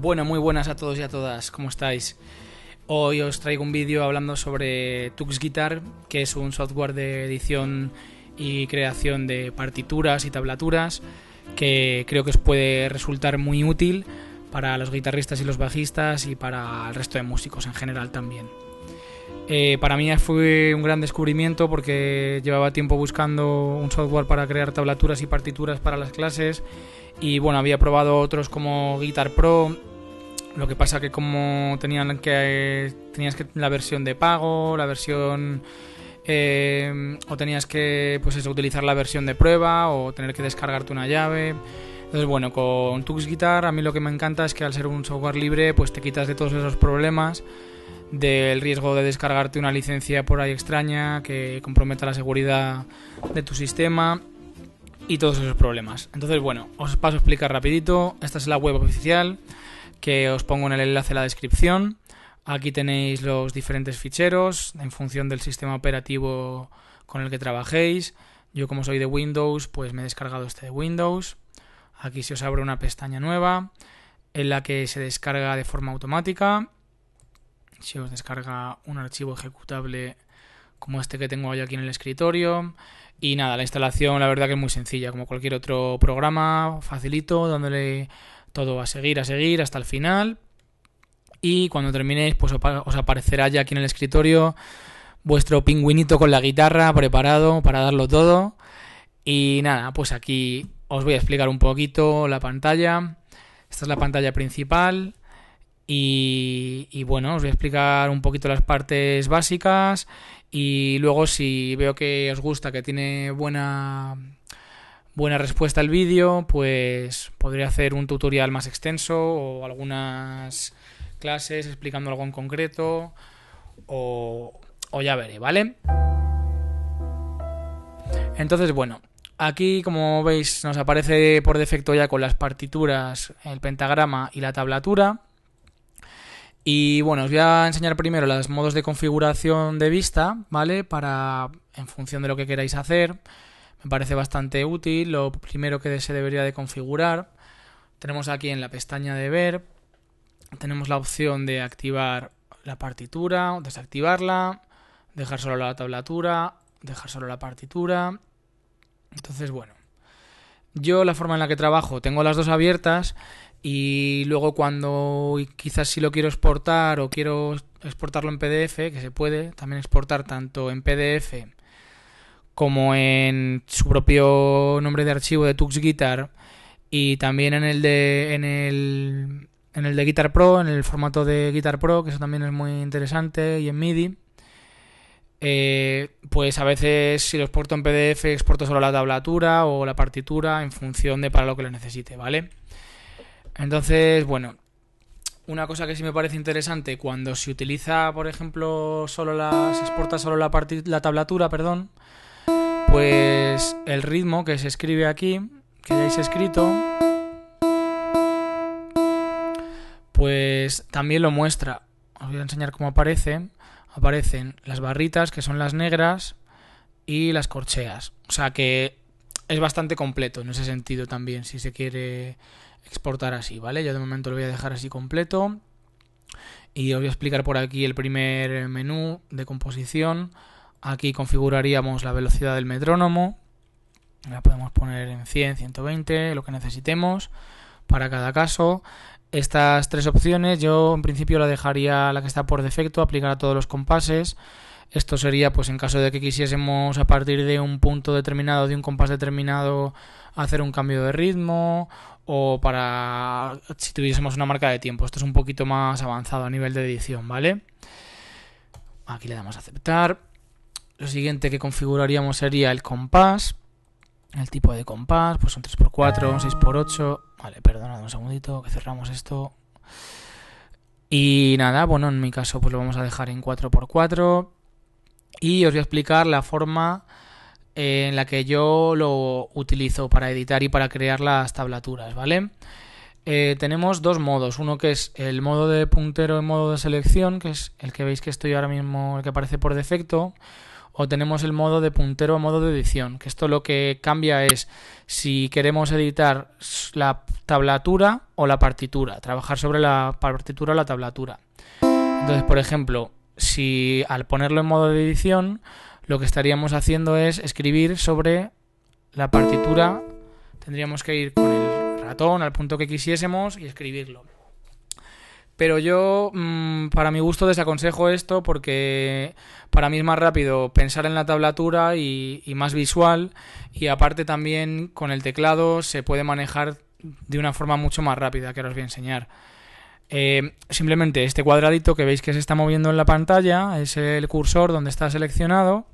Bueno, muy buenas a todos y a todas, ¿cómo estáis? Hoy os traigo un vídeo hablando sobre Tux Guitar, que es un software de edición y creación de partituras y tablaturas que creo que os puede resultar muy útil para los guitarristas y los bajistas y para el resto de músicos en general también. Eh, para mí fue un gran descubrimiento porque llevaba tiempo buscando un software para crear tablaturas y partituras para las clases y bueno, había probado otros como Guitar Pro, lo que pasa que como tenían que tenías que la versión de pago, la versión eh, o tenías que pues utilizar la versión de prueba o tener que descargarte una llave. Entonces, bueno, con Tux Guitar a mí lo que me encanta es que al ser un software libre, pues te quitas de todos esos problemas del riesgo de descargarte una licencia por ahí extraña que comprometa la seguridad de tu sistema y todos esos problemas. Entonces, bueno, os paso a explicar rapidito. Esta es la web oficial que os pongo en el enlace en la descripción. Aquí tenéis los diferentes ficheros en función del sistema operativo con el que trabajéis. Yo como soy de Windows, pues me he descargado este de Windows. Aquí se os abre una pestaña nueva en la que se descarga de forma automática si os descarga un archivo ejecutable como este que tengo yo aquí en el escritorio. Y nada, la instalación la verdad que es muy sencilla, como cualquier otro programa, facilito, dándole todo a seguir, a seguir hasta el final. Y cuando terminéis, pues os aparecerá ya aquí en el escritorio vuestro pingüinito con la guitarra preparado para darlo todo. Y nada, pues aquí os voy a explicar un poquito la pantalla. Esta es la pantalla principal. Y, bueno, os voy a explicar un poquito las partes básicas y luego si veo que os gusta, que tiene buena, buena respuesta el vídeo, pues podría hacer un tutorial más extenso o algunas clases explicando algo en concreto o ya veré, ¿vale? Entonces, bueno, Aquí, como veis, nos aparece por defecto ya con las partituras, el pentagrama y la tablatura. Y bueno, os voy a enseñar primero los modos de configuración de vista, ¿vale? Para, en función de lo que queráis hacer, me parece bastante útil. Lo primero que se debería de configurar, tenemos aquí en la pestaña de ver, tenemos la opción de activar la partitura, desactivarla, dejar solo la tablatura, dejar solo la partitura. Entonces, bueno, yo la forma en la que trabajo, tengo las dos abiertas y luego cuando quizás si lo quiero exportar o quiero exportarlo en PDF, que se puede también exportar tanto en PDF como en su propio nombre de archivo de Tux Guitar y también en el de en el en el de Guitar Pro, en el formato de Guitar Pro, que eso también es muy interesante y en MIDI. Eh, pues a veces si lo exporto en PDF, exporto solo la tablatura o la partitura en función de para lo que lo necesite, ¿vale? Entonces, bueno, una cosa que sí me parece interesante, cuando se utiliza, por ejemplo, solo la, se exporta solo la, la tablatura, perdón, pues el ritmo que se escribe aquí, que hayáis escrito, pues también lo muestra. Os voy a enseñar cómo aparece aparecen las barritas, que son las negras, y las corcheas. O sea que es bastante completo en ese sentido también, si se quiere exportar así, ¿vale? Yo de momento lo voy a dejar así completo. Y os voy a explicar por aquí el primer menú de composición. Aquí configuraríamos la velocidad del metrónomo. La podemos poner en 100, 120, lo que necesitemos para cada caso estas tres opciones. Yo en principio la dejaría la que está por defecto, aplicar a todos los compases. Esto sería, pues en caso de que quisiésemos a partir de un punto determinado, de un compás determinado, hacer un cambio de ritmo o para si tuviésemos una marca de tiempo. Esto es un poquito más avanzado a nivel de edición, ¿vale? Aquí le damos a aceptar. Lo siguiente que configuraríamos sería el compás. El tipo de compás, pues son 3x4, 6x8. Vale, perdonad un segundito que cerramos esto. Y nada, bueno, en mi caso pues lo vamos a dejar en 4x4. Y os voy a explicar la forma eh, en la que yo lo utilizo para editar y para crear las tablaturas, ¿vale? Eh, tenemos dos modos, uno que es el modo de puntero en modo de selección, que es el que veis que estoy ahora mismo, el que aparece por defecto, o tenemos el modo de puntero o modo de edición, que esto lo que cambia es si queremos editar la tablatura o la partitura, trabajar sobre la partitura o la tablatura. Entonces, por ejemplo, si al ponerlo en modo de edición, lo que estaríamos haciendo es escribir sobre la partitura, tendríamos que ir con el ratón al punto que quisiésemos y escribirlo. Pero yo, mm, para mi gusto, desaconsejo esto porque para mí es más rápido pensar en la tablatura y, más visual. Y aparte también con el teclado se puede manejar de una forma mucho más rápida que ahora os voy a enseñar. Eh, simplemente este cuadradito que veis que se está moviendo en la pantalla es el cursor donde está seleccionado,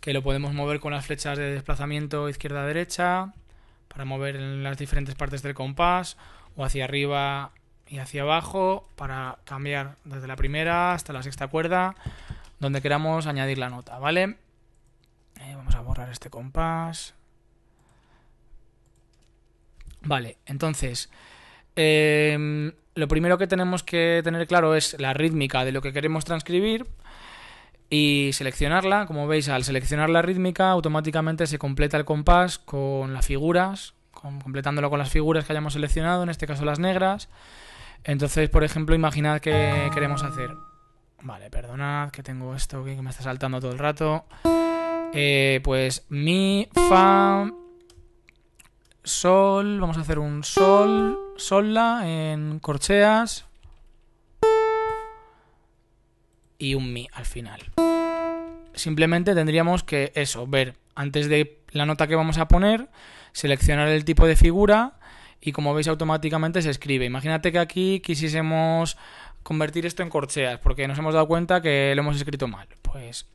que lo podemos mover con las flechas de desplazamiento izquierda-derecha para mover en las diferentes partes del compás o hacia arriba y hacia abajo para cambiar desde la primera hasta la sexta cuerda, donde queramos añadir la nota, ¿vale? Eh, vamos a borrar este compás. Vale, entonces, em, lo primero que tenemos que tener claro es la rítmica de lo que queremos transcribir y seleccionarla. Como veis, al seleccionar la rítmica, automáticamente se completa el compás con las figuras, completándolo con las figuras que hayamos seleccionado, en este caso las negras. Entonces, por ejemplo, imaginad que queremos hacer. Vale, perdonad que tengo esto que me está saltando todo el rato. Eh, pues mi, fa, sol. Vamos a hacer un sol, sol-la en corcheas. Y un mi al final. Simplemente tendríamos que eso, ver antes de la nota que vamos a poner, seleccionar el tipo de figura y como veis automáticamente se escribe. Imagínate que aquí quisiésemos convertir esto en corcheas porque nos hemos dado cuenta que lo hemos escrito mal. Pues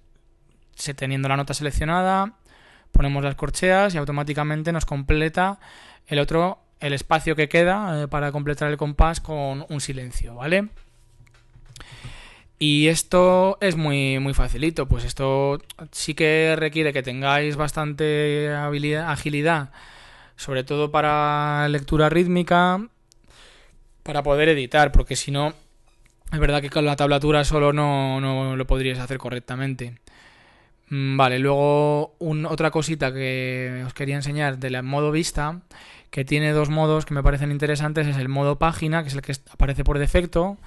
teniendo la nota seleccionada ponemos las corcheas y automáticamente nos completa el otro el espacio que queda eh, para completar el compás con un silencio, ¿vale? Y esto es muy, muy facilito, pues esto sí que requiere que tengáis bastante agilidad sobre todo para lectura rítmica, para poder editar, porque si no, es verdad que con la tablatura solo no, no lo podrías hacer correctamente. Mm, vale, luego otra cosita que os quería enseñar del modo vista, que tiene dos modos que me parecen interesantes, es el modo página, que es el que aparece por defecto,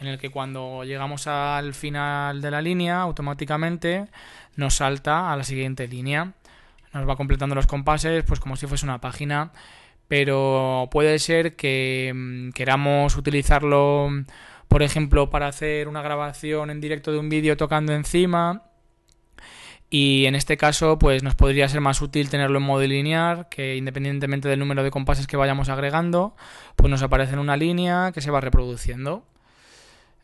en el que cuando llegamos al final de la línea, automáticamente nos salta a la siguiente línea nos va completando los compases, pues como si fuese una página, pero puede ser que mm, queramos utilizarlo, por ejemplo, para hacer una grabación en directo de un vídeo tocando encima. Y en este caso, pues nos podría ser más útil tenerlo en modo lineal, que independientemente del número de compases que vayamos agregando, pues nos aparece en una línea que se va reproduciendo.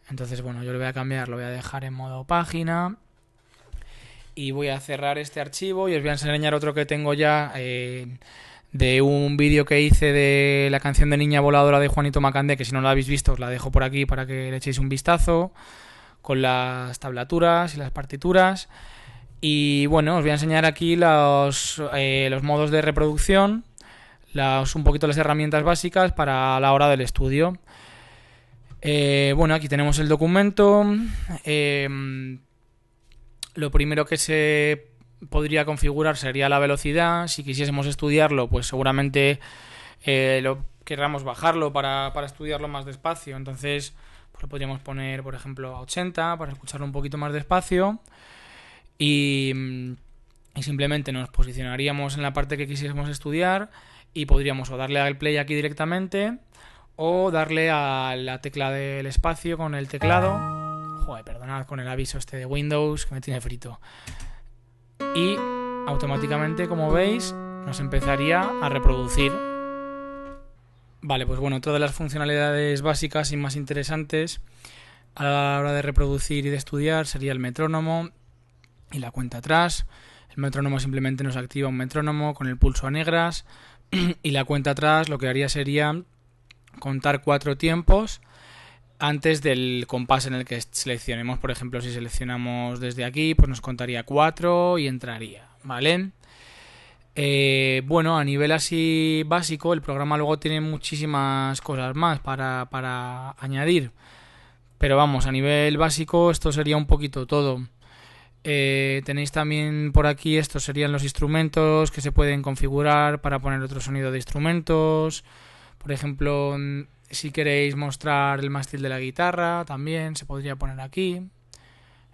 Entonces, bueno, yo lo voy a cambiar, lo voy a dejar en modo página y voy a cerrar este archivo y os voy a enseñar otro que tengo ya eh, de un vídeo que hice de la canción de Niña Voladora de Juanito Macande que si no la habéis visto os la dejo por aquí para que le echéis un vistazo con las tablaturas y las partituras. Y bueno, os voy a enseñar aquí los, eh, los modos de reproducción, un poquito las herramientas básicas para la hora del estudio. Eh, bueno, aquí tenemos el documento lo primero que se podría configurar sería la velocidad. Si quisiésemos estudiarlo, pues seguramente eh, lo querramos bajarlo para, estudiarlo más despacio. Entonces, pues lo podríamos poner, por ejemplo, a 80 para escucharlo un poquito más despacio. Y, y simplemente nos posicionaríamos en la parte que quisiésemos estudiar y podríamos o darle al play aquí directamente o darle a la tecla del espacio con el teclado Joder, perdonad con el aviso este de Windows que me tiene frito. Y automáticamente, como veis, nos empezaría a reproducir. Vale, pues bueno, todas las funcionalidades básicas y más interesantes a la hora de reproducir y de estudiar sería el metrónomo y la cuenta atrás. El metrónomo simplemente nos activa un metrónomo con el pulso a negras y la cuenta atrás lo que haría sería contar cuatro tiempos antes del compás en el que seleccionemos. Por ejemplo, si seleccionamos desde aquí, pues nos contaría 4 y entraría, ¿vale? Eh, bueno, a nivel así básico, el programa luego tiene muchísimas cosas más para, añadir. Pero vamos, a nivel básico esto sería un poquito todo. Eh, tenéis también por aquí, estos serían los instrumentos que se pueden configurar para poner otro sonido de instrumentos. Por ejemplo, si queréis mostrar el mástil de la guitarra, también se podría poner aquí.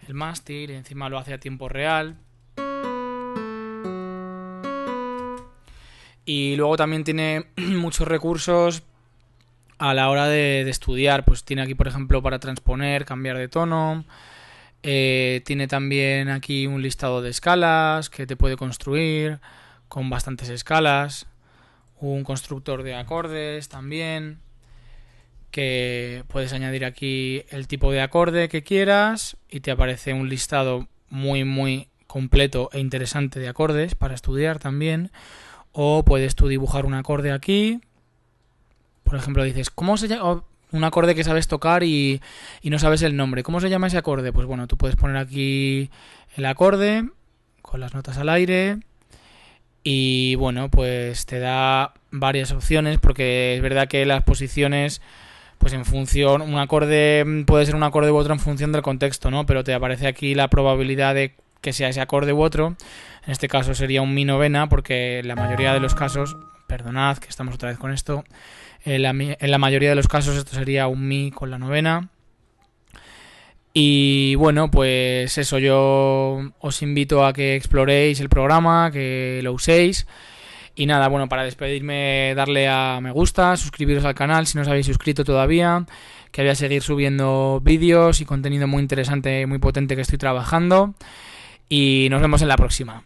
El mástil, y encima lo hace a tiempo real. Y luego también tiene muchos recursos a la hora de, estudiar. Pues tiene aquí, por ejemplo, para transponer, cambiar de tono. Eh, tiene también aquí un listado de escalas que te puede construir con bastantes escalas. Un constructor de acordes también que puedes añadir aquí el tipo de acorde que quieras y te aparece un listado muy muy completo e interesante de acordes para estudiar también o puedes tú dibujar un acorde aquí por ejemplo dices cómo se llama oh, un acorde que sabes tocar y, y no sabes el nombre cómo se llama ese acorde pues bueno tú puedes poner aquí el acorde con las notas al aire y bueno pues te da varias opciones porque es verdad que las posiciones pues en función, un acorde puede ser un acorde u otro en función del contexto, ¿no? Pero te aparece aquí la probabilidad de que sea ese acorde u otro. En este caso sería un mi novena, porque en la mayoría de los casos, perdonad que estamos otra vez con esto, en la, mayoría de los casos esto sería un mi con la novena. Y bueno, pues eso, yo os invito a que exploréis el programa, que lo uséis. Y nada, bueno, para despedirme, darle a me gusta, suscribiros al canal si no os habéis suscrito todavía, que voy a seguir subiendo vídeos y contenido muy interesante, muy potente que estoy trabajando. Y nos vemos en la próxima.